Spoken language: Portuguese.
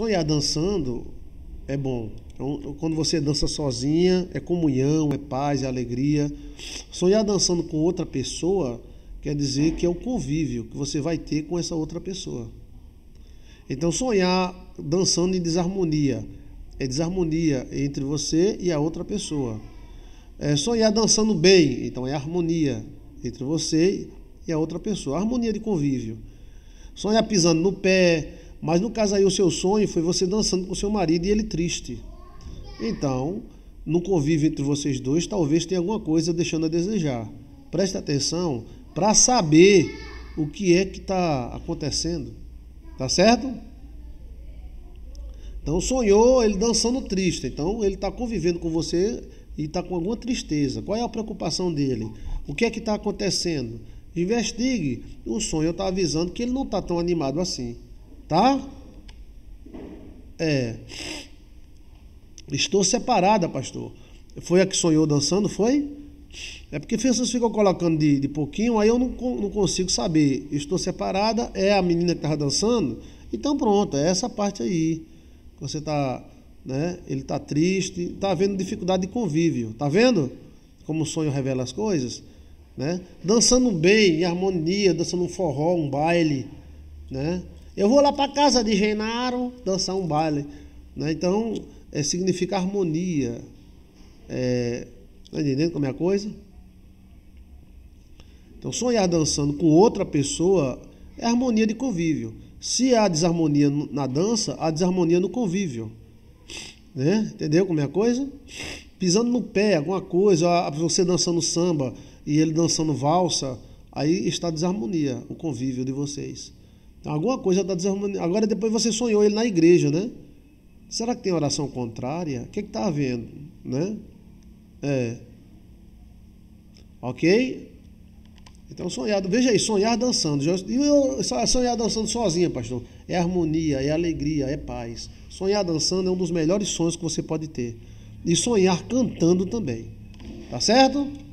Sonhar dançando é bom. Então, quando você dança sozinha, é comunhão, é paz, é alegria. Sonhar dançando com outra pessoa quer dizer que é o convívio que você vai ter com essa outra pessoa. Então, sonhar dançando em desarmonia é desarmonia entre você e a outra pessoa. É sonhar dançando bem, então é harmonia entre você e a outra pessoa, harmonia de convívio. Sonhar pisando no pé, mas no caso aí, o seu sonho foi você dançando com seu marido e ele triste. Então, no convívio entre vocês dois, talvez tenha alguma coisa deixando a desejar. Preste atenção para saber o que é que está acontecendo. Tá certo? Então, sonhou ele dançando triste. Então, ele está convivendo com você e está com alguma tristeza. Qual é a preocupação dele? O que é que está acontecendo? Investigue. O sonho está avisando que ele não está tão animado assim. Tá? É. Estou separada, pastor. Foi a que sonhou dançando, foi? É porque vocês ficam colocando de, de pouquinho, aí eu não, não consigo saber. Estou separada, é a menina que estava dançando? Então pronto, é essa parte aí. Você está, né? Ele está triste, está havendo dificuldade de convívio. Está vendo? Como o sonho revela as coisas, né? Dançando bem, em harmonia, dançando um forró, um baile, né? Eu vou lá para casa de Genaro dançar um baile. Né? Então, é, significa harmonia. É, tá entendendo como é a coisa? Então, sonhar dançando com outra pessoa é harmonia de convívio. Se há desarmonia na dança, há desarmonia no convívio. Né? Entendeu como é a coisa? Pisando no pé, alguma coisa, você dançando samba e ele dançando valsa, aí está desarmonia, o convívio de vocês. Alguma coisa está desarmonizada. Agora, depois você sonhou ele na igreja, né? Será que tem oração contrária? O que está havendo? Né? É. Ok? Então, sonhar, veja aí, sonhar dançando. E sonhar dançando sozinha, pastor. É harmonia, é alegria, é paz. Sonhar dançando é um dos melhores sonhos que você pode ter. E sonhar cantando também. Tá certo?